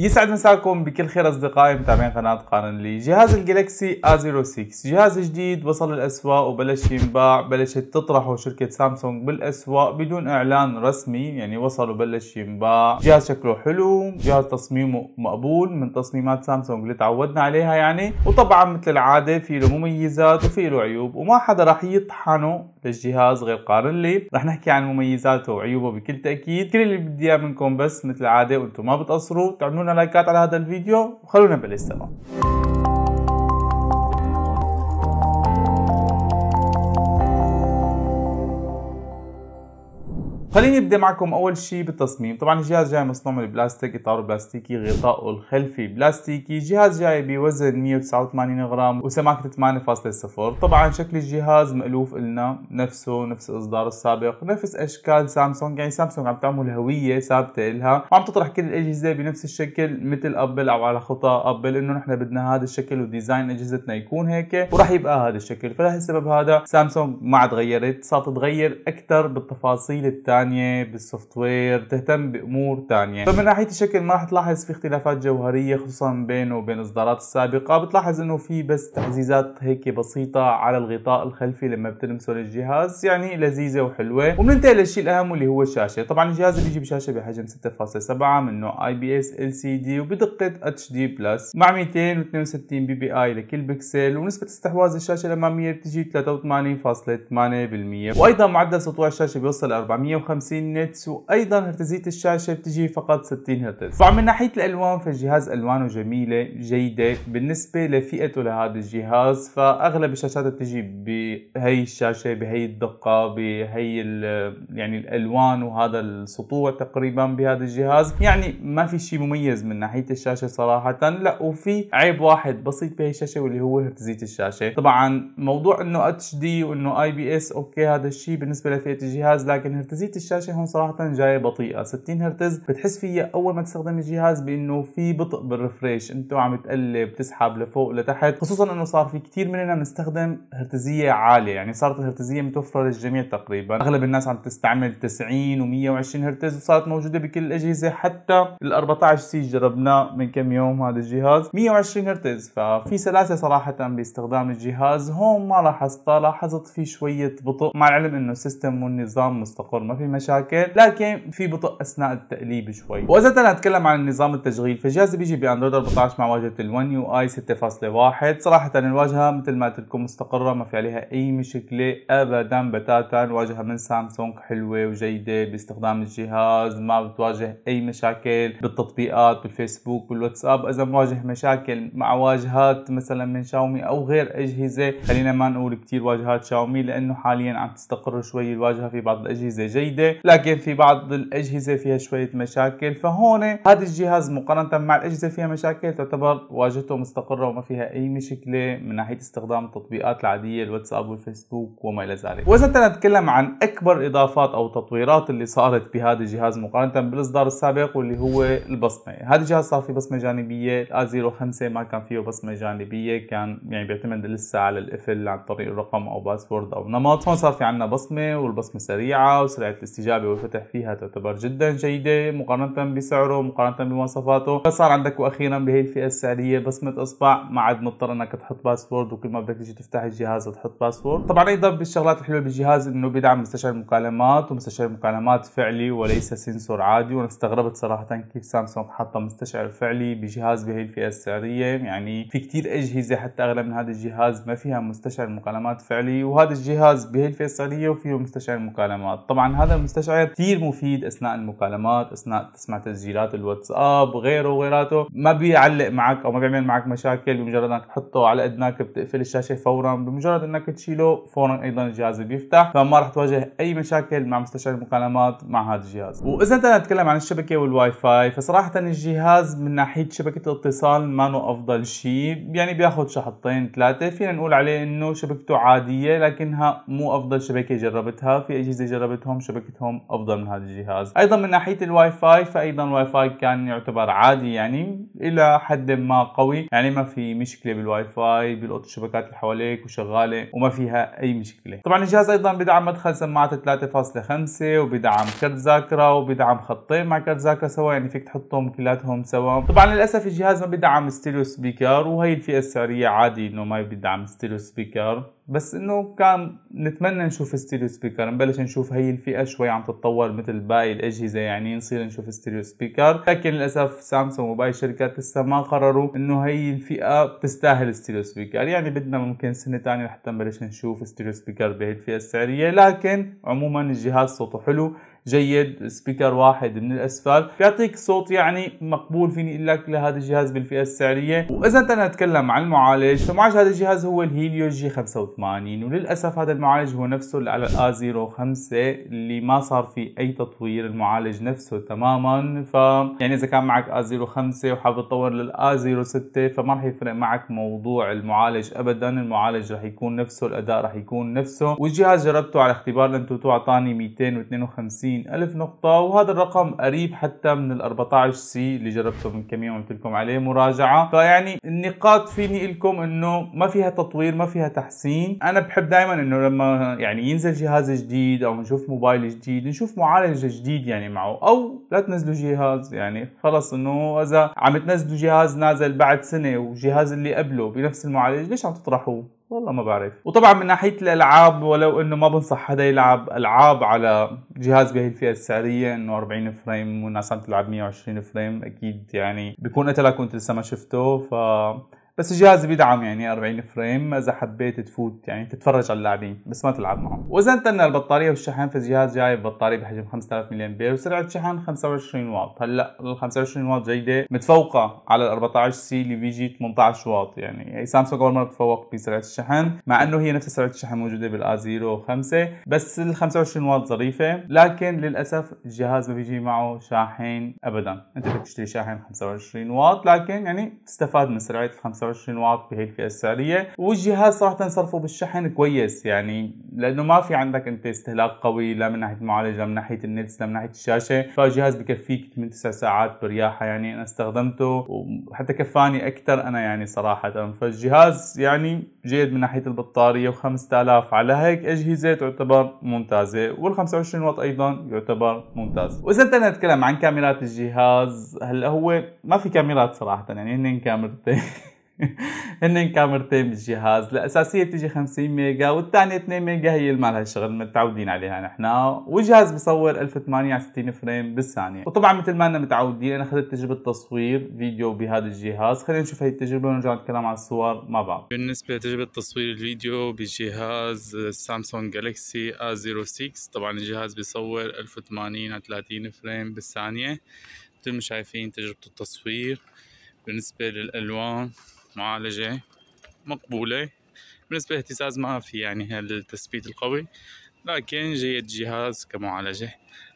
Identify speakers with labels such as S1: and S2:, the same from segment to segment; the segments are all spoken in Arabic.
S1: يسعد مساكم بكل خير اصدقائي متابعين قناه قانون لي جهاز الجلاكسي A06 جهاز جديد وصل الاسواق وبلش ينباع بلشت تطرحه شركه سامسونج بالاسواق بدون اعلان رسمي يعني وصل وبلش ينباع جهاز شكله حلو جهاز تصميمه مقبول من تصميمات سامسونج اللي تعودنا عليها يعني وطبعا مثل العاده في له مميزات وفي له عيوب وما حدا راح يطحنه للجهاز غير قارن لي رح نحكي عن مميزاته وعيوبه بكل تاكيد كل اللي بدي اياه منكم بس مثل العاده وانتم ما بتقصروا تعملون لايكات على هذا الفيديو وخلونا بالاستماع خليني ابدا معكم اول شيء بالتصميم طبعا الجهاز جاي مصنوع من البلاستيك اطاره بلاستيكي غطائه الخلفي بلاستيكي جهاز جاي بوزن 189 غرام وسماكه 8.0 طبعا شكل الجهاز مألوف لنا نفسه نفس الاصدار السابق نفس اشكال سامسونج يعني سامسونج عم تعمل هويه ثابته لها وعم تطرح كل الاجهزه بنفس الشكل مثل ابل او على خطى ابل انه نحن بدنا هذا الشكل وديزاين اجهزتنا يكون هيك وراح يبقى هذا الشكل فلهالسبب هذا سامسونج ما عاد غيرت صارت تغير اكثر بالتفاصيل الثانيه تانية بالسوفت وير بتهتم بامور تانية فمن ناحيه الشكل ما رح تلاحظ في اختلافات جوهريه خصوصا بينه وبين الاصدارات السابقه بتلاحظ انه في بس تعزيزات هيك بسيطه على الغطاء الخلفي لما بتلمسه للجهاز يعني لذيذه وحلوه وبننتقل للشيء الاهم واللي هو الشاشه طبعا الجهاز بيجي بشاشه بحجم 6.7 من نوع اي بي اس ال سي دي وبدقه اتش دي بلس مع 262 بي بي اي لكل بكسل ونسبه استحواذ الشاشه الاماميه بتجي 83.8% وايضا معدل سطوع الشاشه بيوصل ل 450 50 نتس وايضا هرتزيه الشاشه بتجي فقط 60 هرتز طبعا من ناحيه الالوان فالجهاز الوانه جميله جيده بالنسبه لفئته لهذا الجهاز فاغلب الشاشات بتجي بهي الشاشه بهي الدقه بهي يعني الالوان وهذا السطوع تقريبا بهذا الجهاز يعني ما في شيء مميز من ناحيه الشاشه صراحه لا وفي عيب واحد بسيط بهي الشاشه واللي هو هرتزيه الشاشه طبعا موضوع انه اتش دي وانه اي بي اس اوكي هذا الشيء بالنسبه لفئه الجهاز لكن هرتزيه الشاشة الشاشه هون صراحه جايه بطيئه 60 هرتز بتحس فيها اول ما تستخدم الجهاز بانه في بطء بالريفريش انت عم تقلب تسحب لفوق لتحت خصوصا انه صار في كثير مننا بنستخدم هرتزيه عاليه يعني صارت الهرتزيه متوفره للجميع تقريبا اغلب الناس عم تستعمل 90 و120 هرتز وصارت موجوده بكل الاجهزه حتى ال 14 سي جربناه من كم يوم هذا الجهاز 120 هرتز ففي سلاسه صراحه باستخدام الجهاز هون ما لاحظتها لاحظت في شويه بطء مع العلم انه السيستم والنظام مستقر ما في بمشاكل لكن في بطء اثناء التقليب شوي واذا بدنا نتكلم عن النظام التشغيل فجهازي بيجي باندرويد 14 مع واجهه ال1 يو اي 6.1 صراحه الواجهه مثل ما قلت لكم مستقره ما في عليها اي مشكله ابدا بتاتا واجهه من سامسونج حلوه وجيده باستخدام الجهاز ما بتواجه اي مشاكل بالتطبيقات بالفيسبوك بالواتساب اذا مواجه مشاكل مع واجهات مثلا من شاومي او غير اجهزه خلينا ما نقول كثير واجهات شاومي لانه حاليا عم تستقر شوي الواجهه في بعض الاجهزه جيده جيدة لكن في بعض الأجهزة فيها شوية مشاكل فهون هذا الجهاز مقارنة مع الأجهزة فيها مشاكل تعتبر واجهته مستقرة وما فيها أي مشكلة من ناحية استخدام التطبيقات العادية الواتساب والفيسبوك وما إلى ذلك وإذا نتكلم عن أكبر إضافات أو تطويرات اللي صارت بهذا الجهاز مقارنة بالإصدار السابق واللي هو البصمة هذا الجهاز صار فيه بصمة جانبية ال 05 ما كان فيه بصمة جانبية كان يعني بيعتمد لسه على القفل عن طريق الرقم أو باسورد أو نمط هون صار في عندنا بصمة والبصمة سريعة وسرعة الاستجابه والفتح فيها تعتبر جدا جيده مقارنه بسعره مقارنه بمواصفاته فصار عندك واخيرا بهي الفئه السعريه بصمه اصبع ما عاد مضطر انك تحط باسورد وكل ما بدك تيجي تفتح الجهاز تحط باسورد طبعا ايضا بالشغلات الحلوه بالجهاز انه بيدعم مستشعر المكالمات ومستشعر المكالمات فعلي وليس سنسور عادي وانا استغربت صراحه كيف سامسونج حاطه مستشعر فعلي بجهاز بهي الفئه السعريه يعني في كتير اجهزه حتى اغلى من هذا الجهاز ما فيها مستشعر مكالمات فعلي وهذا الجهاز بهي الفئه السعريه وفيه مستشعر مكالمات طبعا هذا المستشعر كثير مفيد اثناء المكالمات اثناء تسمع تسجيلات الواتساب وغيره وغيراته ما بيعلق معك او ما بيعمل معك مشاكل بمجرد انك تحطه على اذنك بتقفل الشاشه فورا بمجرد انك تشيله فورا ايضا الجهاز بيفتح فما رح تواجه اي مشاكل مع مستشعر المكالمات مع هذا الجهاز واذا بدنا نتكلم عن الشبكه والواي فاي فصراحه الجهاز من ناحيه شبكه الاتصال ما افضل شيء يعني بياخذ شحطتين ثلاثه فينا نقول عليه انه شبكته عاديه لكنها مو افضل شبكه جربتها في اجهزه جربتهم شبكه هوم افضل من هذا الجهاز ايضا من ناحيه الواي فاي فايضا الواي فاي كان يعتبر عادي يعني الى حد ما قوي يعني ما في مشكله بالواي فاي بيلقط الشبكات اللي حواليك وشغاله وما فيها اي مشكله طبعا الجهاز ايضا بدعم مدخل سماعه 3.5 وبيدعم كرت ذاكره وبيدعم خطين مع كرت ذاكره سوا يعني فيك تحطهم كلاتهم سوا طبعا للاسف الجهاز ما بيدعم ستيريو سبيكر وهي الفئه السعريه عادي انه ما بيدعم ستيريو سبيكر بس انه كان نتمنى نشوف ستيريو سبيكر نبلش نشوف هي الفئه شوي عم تتطور مثل باقي الاجهزه يعني نصير نشوف ستيريو سبيكر لكن للاسف سامسونج وباقي الشركات لسه ما قرروا انه هي الفئه بتستاهل ستيريو سبيكر يعني بدنا ممكن سنه ثانيه لحتى نبلش نشوف ستيريو سبيكر بهي الفئه السعريه لكن عموما الجهاز صوته حلو جيد سبيكر واحد من الاسفل بيعطيك صوت يعني مقبول فيني اقول لك لهذا الجهاز بالفئه السعريه واذا انت نتكلم عن المعالج فمعالج هذا الجهاز هو الهيليو جي 85 وللاسف هذا المعالج هو نفسه اللي على الا 05 اللي ما صار في اي تطوير المعالج نفسه تماما ف يعني اذا كان معك ا 05 وحابب تطور لل 06 فما راح يفرق معك موضوع المعالج ابدا المعالج راح يكون نفسه الاداء راح يكون نفسه والجهاز جربته على اختبار لانتو اعطاني 252 60 ألف نقطة وهذا الرقم قريب حتى من ال 14 سي اللي جربته من كم يوم قلت لكم عليه مراجعة فيعني النقاط فيني لكم انه ما فيها تطوير ما فيها تحسين انا بحب دائما انه لما يعني ينزل جهاز جديد او نشوف موبايل جديد نشوف معالج جديد يعني معه او لا تنزلوا جهاز يعني خلص انه اذا عم تنزلوا جهاز نازل بعد سنة وجهاز اللي قبله بنفس المعالج ليش عم تطرحوه والله ما بعرف وطبعا من ناحيه الالعاب ولو انه ما بنصح حدا يلعب العاب على جهاز بهي الفئه السعريه انه 40 فريم والناس عم تلعب 120 فريم اكيد يعني بكون انت وانت لسه ما شفته ف بس الجهاز بيدعم يعني 40 فريم اذا حبيت تفوت يعني تتفرج على اللاعبين بس ما تلعب معهم واذا انتقلنا البطاريه والشحن فالجهاز جايب بطاريه بحجم 5000 ملي امبير وسرعه شحن 25 واط هلا ال 25 واط جيده متفوقه على ال 14 سي اللي بيجي 18 واط يعني سامسونج اول مره بتتفوق بسرعه الشحن مع انه هي نفس سرعه الشحن موجوده بال زيرو 5 بس ال 25 واط ظريفه لكن للاسف الجهاز ما بيجي معه شاحن ابدا انت بدك تشتري شاحن 25 واط لكن يعني تستفاد من سرعه ال 25 25 واط بهي الفئه السعريه والجهاز صراحه صرفه بالشحن كويس يعني لانه ما في عندك انت استهلاك قوي لا من ناحيه المعالج لا من ناحيه النت لا من ناحيه الشاشه فالجهاز بكفيك 8 9 ساعات برياحه يعني انا استخدمته وحتى كفاني اكثر انا يعني صراحه فالجهاز يعني جيد من ناحيه البطاريه و5000 على هيك اجهزه تعتبر ممتازه وال25 واط ايضا يعتبر ممتاز واذا بدنا نتكلم عن كاميرات الجهاز هلا هو ما في كاميرات صراحه يعني هن كاميرتين هن كاميرتين بالجهاز الاساسيه بتيجي 50 ميجا والثانيه 2 ميجا هي اللي ما لها شغل متعودين عليها نحن والجهاز بصور 60 فريم بالثانيه وطبعا مثل ما انا متعودين انا اخذت تجربه تصوير فيديو بهذا الجهاز خلينا نشوف هي التجربه ونرجع نتكلم عن الصور مع بعض بالنسبه لتجربه تصوير الفيديو بجهاز سامسونج جالكسي A06 طبعا الجهاز بصور 1080 على 30 فريم بالثانيه مثل ما شايفين تجربه التصوير بالنسبه للالوان معالجة مقبولة بالنسبة للاهتزاز ما في يعني هالتثبيت القوي لكن جيد جهاز كمعالجة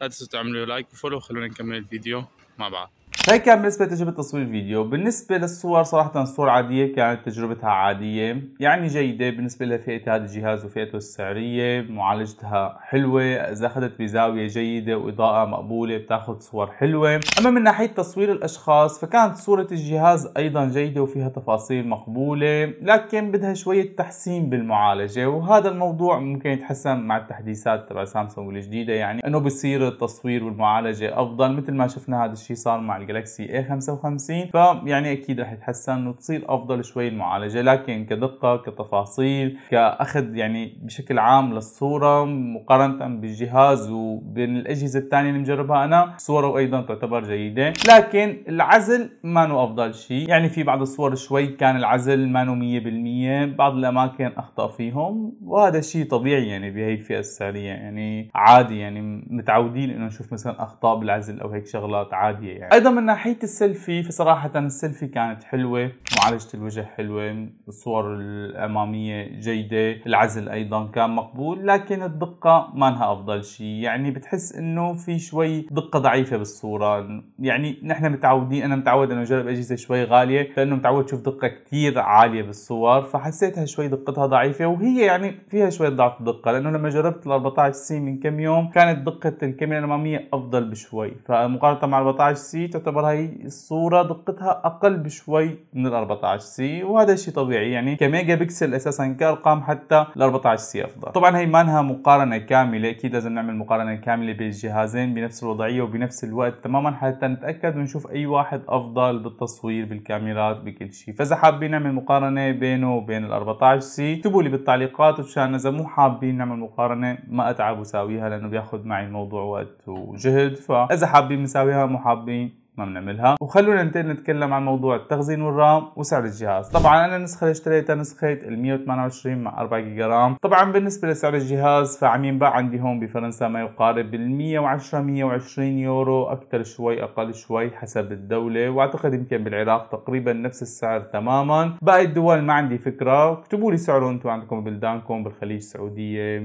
S1: لا تنسوا تعملوا لايك وفولو خلونا نكمل الفيديو مع بعض هي كان بالنسبة لتجربة تصوير الفيديو بالنسبة للصور صراحة الصور عادية كانت تجربتها عادية يعني جيدة بالنسبة لفئة هذا الجهاز وفئته السعرية معالجتها حلوة إذا أخذت بزاوية جيدة وإضاءة مقبولة بتاخذ صور حلوة أما من ناحية تصوير الأشخاص فكانت صورة الجهاز أيضا جيدة وفيها تفاصيل مقبولة لكن بدها شوية تحسين بالمعالجة وهذا الموضوع ممكن يتحسن مع التحديثات تبع سامسونج الجديدة يعني أنه بصير التصوير والمعالجة أفضل مثل ما شفنا هذا الشيء صار مع الجلاكسي A55 فيعني اكيد رح يتحسن وتصير افضل شوي المعالجه لكن كدقه كتفاصيل كاخذ يعني بشكل عام للصوره مقارنه بالجهاز وبين الاجهزه الثانيه اللي مجربها انا صوره ايضا تعتبر جيده لكن العزل ما هو افضل شيء يعني في بعض الصور شوي كان العزل ما هو 100% بعض الاماكن اخطا فيهم وهذا شيء طبيعي يعني بهي الفئه السعريه يعني عادي يعني متعودين انه نشوف مثلا اخطاء بالعزل او هيك شغلات عاديه يعني ايضا من ناحيه السيلفي فصراحه السيلفي كانت حلوه معالجه الوجه حلوه الصور الاماميه جيده العزل ايضا كان مقبول لكن الدقه ما لها افضل شيء يعني بتحس انه في شوي دقه ضعيفه بالصوره يعني نحن متعودين انا متعود انه اجرب اجهزه شوي غاليه لانه متعود اشوف دقه كثير عاليه بالصور فحسيتها شوي دقتها ضعيفه وهي يعني فيها شوي ضعف الدقه لانه لما جربت ال 14 سي من كم يوم كانت دقه الكاميرا الاماميه افضل بشوي فمقارنه مع 14 سي تعتبر هي الصورة دقتها أقل بشوي من ال 14 سي وهذا شيء طبيعي يعني كميجا بكسل أساسا كأرقام حتى ال 14 سي أفضل طبعا هي ما لها مقارنة كاملة أكيد لازم نعمل مقارنة كاملة بين الجهازين بنفس الوضعية وبنفس الوقت تماما حتى نتأكد ونشوف أي واحد أفضل بالتصوير بالكاميرات بكل شيء فإذا حابين نعمل مقارنة بينه وبين ال 14 سي اكتبوا لي بالتعليقات عشان إذا مو حابين نعمل مقارنة ما أتعب وساويها لأنه بياخذ معي الموضوع وقت وجهد فإذا حابين نساويها مو حابين ما بنعملها وخلونا ننتقل نتكلم عن موضوع التخزين والرام وسعر الجهاز طبعا انا النسخه اللي اشتريتها نسخه ال 128 مع 4 جيجا رام طبعا بالنسبه لسعر الجهاز فعم ينباع عندي هون بفرنسا ما يقارب ال 110 120 يورو اكثر شوي اقل شوي حسب الدوله واعتقد يمكن بالعراق تقريبا نفس السعر تماما باقي الدول ما عندي فكره اكتبوا لي سعره انتم عندكم بلدانكم بالخليج السعوديه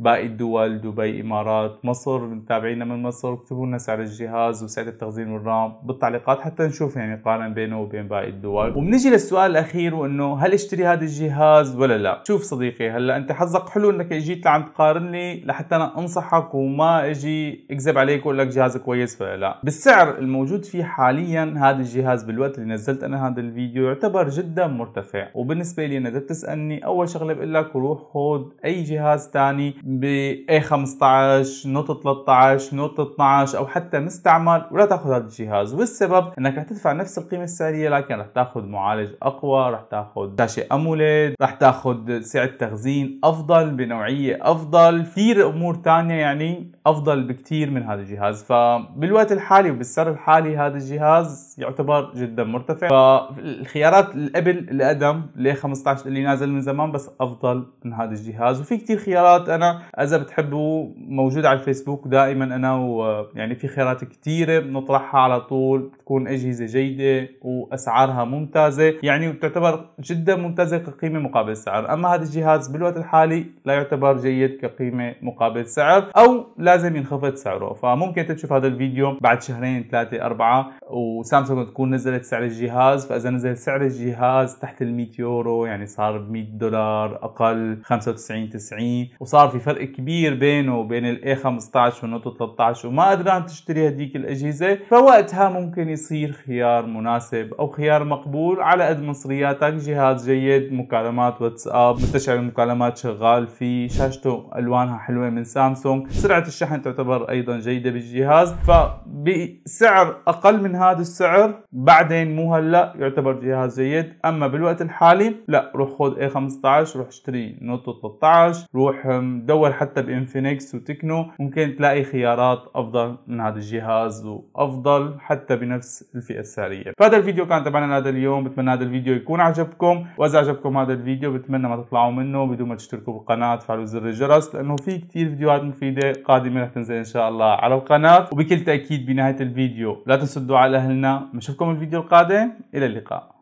S1: باقي الدول دبي امارات مصر متابعينا من مصر اكتبوا لنا سعر الجهاز وسعر التخزين والرام الرام بالتعليقات حتى نشوف يعني قارن بينه وبين باقي الدول وبنيجي للسؤال الأخير وإنه هل اشتري هذا الجهاز ولا لا شوف صديقي هلا أنت حظك حلو إنك اجيت لعم تقارن لي لحتى أنا أنصحك وما أجي أكذب عليك وأقول لك جهاز كويس ولا لا بالسعر الموجود فيه حاليا هذا الجهاز بالوقت اللي نزلت أنا هذا الفيديو يعتبر جدا مرتفع وبالنسبة لي إذا بتسألني أول شغلة بقول لك روح خود أي جهاز تاني ب A15 نوت 13 نوت 12 أو حتى مستعمل ولا تاخذ هذا الجهاز والسبب انك رح تدفع نفس القيمه السعريه لكن رح تاخذ معالج اقوى رح تاخذ شاشه اموليد رح تاخذ سعه تخزين افضل بنوعيه افضل كثير امور ثانيه يعني افضل بكثير من هذا الجهاز فبالوقت الحالي وبالسعر الحالي هذا الجهاز يعتبر جدا مرتفع فالخيارات الابل القدم ل 15 اللي نازل من زمان بس افضل من هذا الجهاز وفي كثير خيارات انا اذا بتحبوا موجود على الفيسبوك دائما انا ويعني في خيارات كثيره بنطرحها على طول تكون أجهزة جيدة وأسعارها ممتازة يعني تعتبر جدا ممتازة كقيمة مقابل سعر أما هذا الجهاز بالوقت الحالي لا يعتبر جيد كقيمة مقابل سعر أو لازم ينخفض سعره فممكن تشوف هذا الفيديو بعد شهرين ثلاثة أربعة وسامسونج تكون نزلت سعر الجهاز فإذا نزل سعر الجهاز تحت ال 100 يورو يعني صار ب 100 دولار أقل 95 90 وصار في فرق كبير بينه وبين الاي 15 والنوت 13 وما قدران تشتري هذيك الأجهزة فهو وقتها ممكن يصير خيار مناسب او خيار مقبول على قد مصرياتك جهاز جيد مكالمات واتساب مستشعر المكالمات شغال فيه شاشته الوانها حلوه من سامسونج سرعه الشحن تعتبر ايضا جيده بالجهاز فبسعر اقل من هذا السعر بعدين مو هلا يعتبر جهاز جيد اما بالوقت الحالي لا روح خذ اي 15 روح اشتري نوتو 13 روح دور حتى بانفينكس وتكنو ممكن تلاقي خيارات افضل من هذا الجهاز وافضل الكل حتى بنفس الفئة السعرية فهذا الفيديو كان تبعنا لهذا اليوم بتمنى هذا الفيديو يكون عجبكم واذا عجبكم هذا الفيديو بتمنى ما تطلعوا منه بدون ما تشتركوا بالقناة تفعلوا زر الجرس لانه في كثير فيديوهات مفيدة قادمة رح تنزل ان شاء الله على القناة وبكل تأكيد بنهاية الفيديو لا تنسوا الدعاء لأهلنا بنشوفكم الفيديو القادم إلى اللقاء